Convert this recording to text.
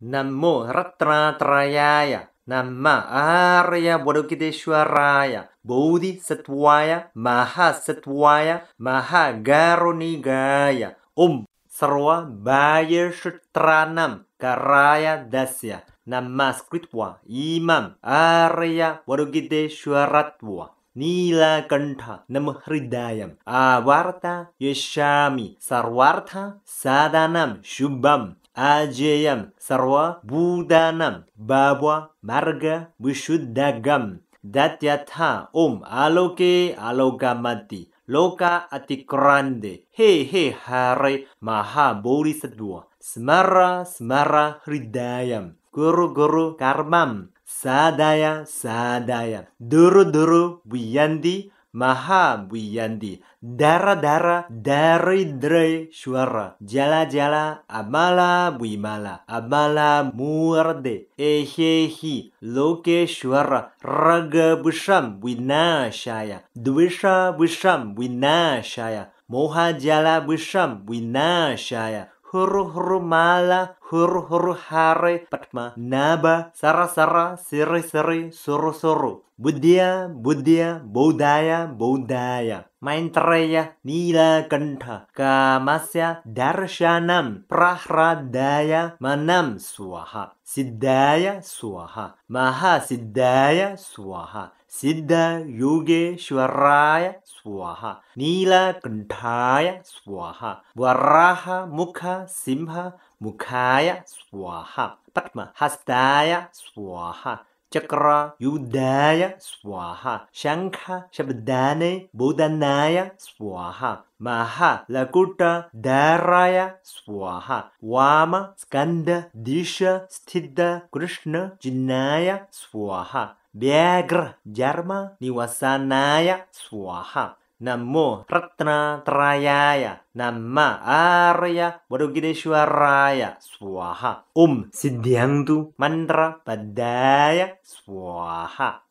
Namo Ratna Trayaya Nama Arya Bodhukideshwaraya Bodhi Satwaya Maha Satwaya Maha Garunigaya Om Sarwa Bayeshutranam Karaya Dasya nama Namaskritwa Imam Arya Bodhukideshwaratwa Nila Kanta Hridayam, Avarta Yashami Sarwartha Sadanam Shubham ajeyam sarwa budanam babwa marga bishuddagam datyatha om aloke alogamati loka atikrande he he hare maha bodhisattva smara smara hridayam guru guru karmam sadaya sadaya duru duru buyandi Maha Wiyanti, darah-darah dari dari suara, jala-jala amala wimala, amala muarde, ehehi, loke suara, raga busham winashaya, dwisha busham winashaya, moha jala busham winashaya, huru huru mala, huru huru hare, patma naba, sara sara, siri siri, suru suru. Buddhya, Buddhya, Bodhaya, Bodhaya. Maitreya, Nilakantha, Kamasya, Darshanam, Prahradaya, Manam, Swaha. Siddhaya, Swaha. Mahasiddhaya, Swaha. सिद्धयोगेश्वराय स्वाहा नीलकुण्ठाय स्वाहा वर्राः मुख सिंहमुखाय स्वाहा पद्महस्ताय स्वाहा चक्र युद्धाय स्वाहा शङ्ख शब्दाने बुधनाय स्वाहा मह लकुट दाराय स्वाहा वाम स्कन्द दिश स्थित कृष्ण चिह्नाय स्वाहा व्याघ्र जर्म निवसनाय स्वाहा Namo Ratna Trayaya Nama Arya Varugineshwaraya Swaha Om Siddhyangtu Mantra Padaya Swaha